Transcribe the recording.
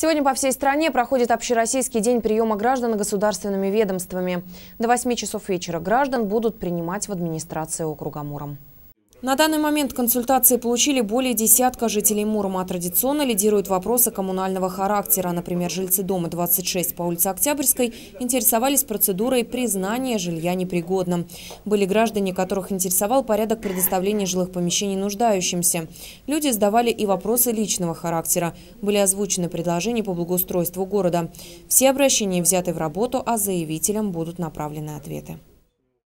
Сегодня по всей стране проходит общероссийский день приема граждан государственными ведомствами. До 8 часов вечера граждан будут принимать в администрации округа Муром. На данный момент консультации получили более десятка жителей Мурома. Традиционно лидируют вопросы коммунального характера. Например, жильцы дома 26 по улице Октябрьской интересовались процедурой признания жилья непригодным. Были граждане, которых интересовал порядок предоставления жилых помещений нуждающимся. Люди задавали и вопросы личного характера. Были озвучены предложения по благоустройству города. Все обращения взяты в работу, а заявителям будут направлены ответы.